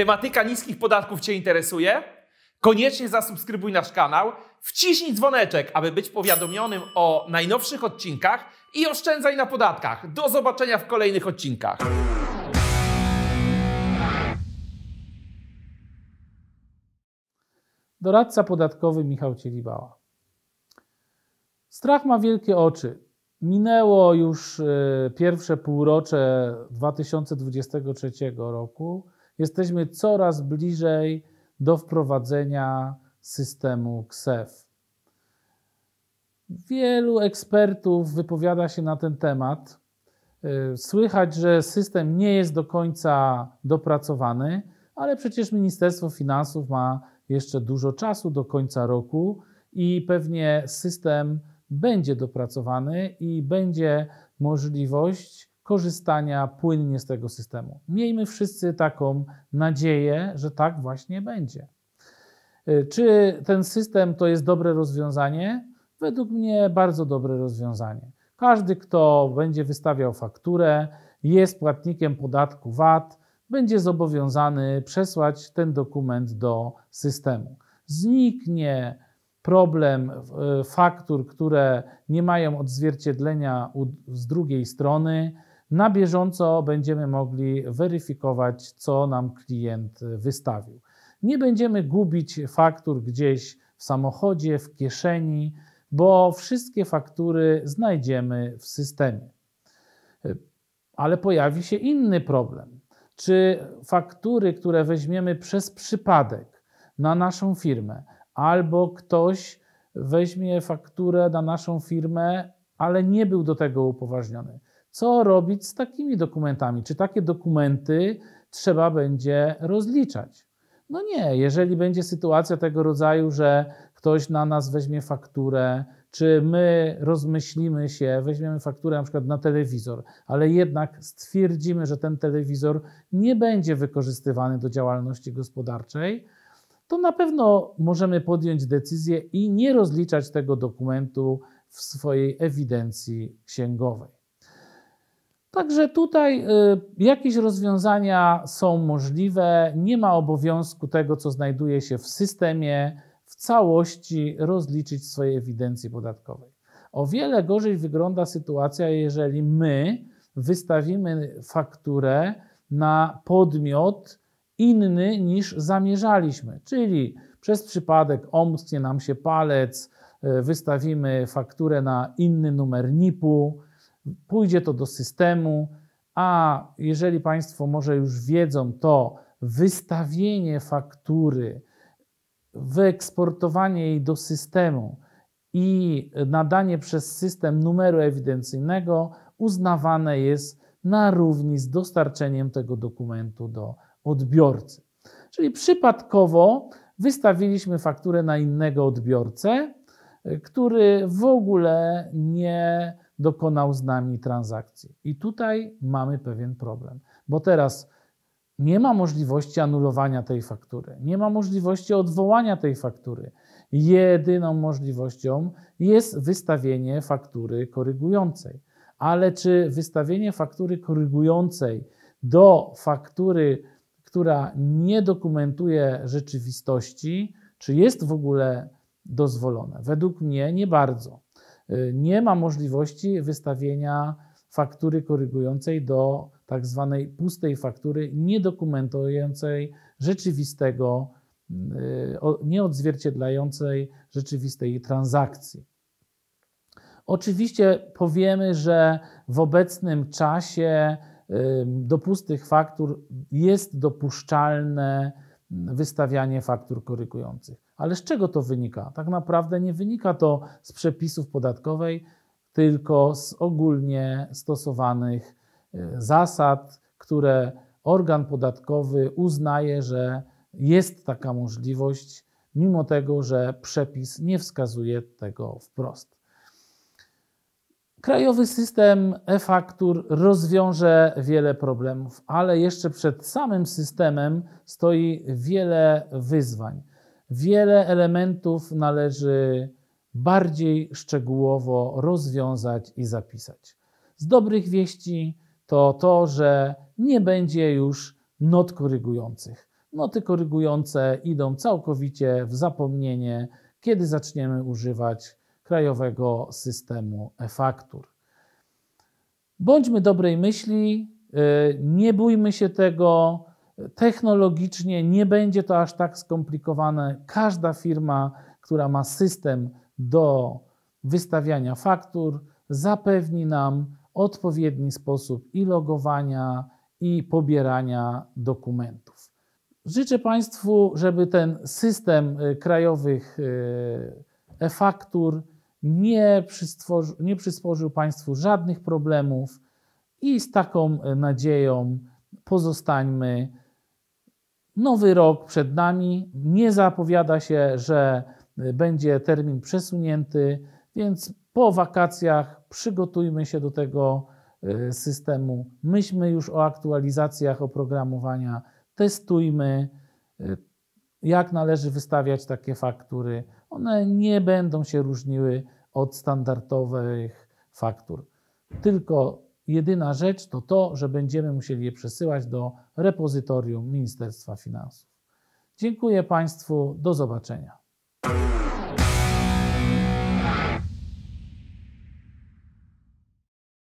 tematyka niskich podatków Cię interesuje? Koniecznie zasubskrybuj nasz kanał, wciśnij dzwoneczek, aby być powiadomionym o najnowszych odcinkach i oszczędzaj na podatkach. Do zobaczenia w kolejnych odcinkach. Doradca podatkowy Michał Cielibała. Strach ma wielkie oczy. Minęło już e, pierwsze półrocze 2023 roku jesteśmy coraz bliżej do wprowadzenia systemu KSEF. Wielu ekspertów wypowiada się na ten temat. Y, słychać, że system nie jest do końca dopracowany, ale przecież Ministerstwo Finansów ma jeszcze dużo czasu do końca roku i pewnie system będzie dopracowany i będzie możliwość korzystania płynnie z tego systemu. Miejmy wszyscy taką nadzieję, że tak właśnie będzie. Y, czy ten system to jest dobre rozwiązanie? Według mnie bardzo dobre rozwiązanie. Każdy, kto będzie wystawiał fakturę, jest płatnikiem podatku VAT, będzie zobowiązany przesłać ten dokument do systemu. Zniknie problem y, faktur, które nie mają odzwierciedlenia z drugiej strony na bieżąco będziemy mogli weryfikować, co nam klient wystawił. Nie będziemy gubić faktur gdzieś w samochodzie, w kieszeni, bo wszystkie faktury znajdziemy w systemie. Ale pojawi się inny problem. Czy faktury, które weźmiemy przez przypadek na naszą firmę, albo ktoś weźmie fakturę na naszą firmę, ale nie był do tego upoważniony, co robić z takimi dokumentami? Czy takie dokumenty trzeba będzie rozliczać? No nie, jeżeli będzie sytuacja tego rodzaju, że ktoś na nas weźmie fakturę, czy my rozmyślimy się, weźmiemy fakturę na przykład na telewizor, ale jednak stwierdzimy, że ten telewizor nie będzie wykorzystywany do działalności gospodarczej, to na pewno możemy podjąć decyzję i nie rozliczać tego dokumentu w swojej ewidencji księgowej. Także tutaj y, jakieś rozwiązania są możliwe. Nie ma obowiązku tego, co znajduje się w systemie, w całości rozliczyć swojej ewidencji podatkowej. O wiele gorzej wygląda sytuacja, jeżeli my wystawimy fakturę na podmiot inny niż zamierzaliśmy. Czyli przez przypadek omsknie nam się palec, y, wystawimy fakturę na inny numer NIP-u, pójdzie to do systemu, a jeżeli Państwo może już wiedzą, to wystawienie faktury, wyeksportowanie jej do systemu i nadanie przez system numeru ewidencyjnego uznawane jest na równi z dostarczeniem tego dokumentu do odbiorcy. Czyli przypadkowo wystawiliśmy fakturę na innego odbiorcę, który w ogóle nie dokonał z nami transakcji. I tutaj mamy pewien problem, bo teraz nie ma możliwości anulowania tej faktury, nie ma możliwości odwołania tej faktury. Jedyną możliwością jest wystawienie faktury korygującej. Ale czy wystawienie faktury korygującej do faktury, która nie dokumentuje rzeczywistości, czy jest w ogóle dozwolone? Według mnie nie bardzo. Y, nie ma możliwości wystawienia faktury korygującej do tak zwanej pustej faktury, niedokumentującej rzeczywistego, y, nieodzwierciedlającej rzeczywistej transakcji. Oczywiście powiemy, że w obecnym czasie do pustych faktur jest dopuszczalne mm, wystawianie faktur korygujących. Ale z czego to wynika? Tak naprawdę nie wynika to z przepisów podatkowej, tylko z ogólnie stosowanych e, zasad, które organ podatkowy uznaje, że jest taka możliwość, mimo tego, że przepis nie wskazuje tego wprost. Krajowy system e-faktur rozwiąże wiele problemów, ale jeszcze przed samym systemem stoi wiele wyzwań. Wiele elementów należy bardziej szczegółowo rozwiązać i zapisać. Z dobrych wieści to to, że nie będzie już not korygujących. Noty korygujące idą całkowicie w zapomnienie, kiedy zaczniemy używać krajowego systemu e-faktur. Bądźmy dobrej myśli, y, nie bójmy się tego, Technologicznie nie będzie to aż tak skomplikowane. Każda firma, która ma system do wystawiania faktur, zapewni nam odpowiedni sposób i logowania, i pobierania dokumentów. Życzę Państwu, żeby ten system y, krajowych y, e-faktur nie, przystworzył, nie Państwu żadnych problemów i z taką y, nadzieją pozostańmy Nowy rok przed nami, nie zapowiada się, że y, będzie termin przesunięty, więc po wakacjach przygotujmy się do tego y, systemu. Myślmy już o aktualizacjach oprogramowania, testujmy, y, jak należy wystawiać takie faktury. One nie będą się różniły od standardowych faktur, tylko Jedyna rzecz to to, że będziemy musieli je przesyłać do repozytorium Ministerstwa Finansów. Dziękuję Państwu, do zobaczenia.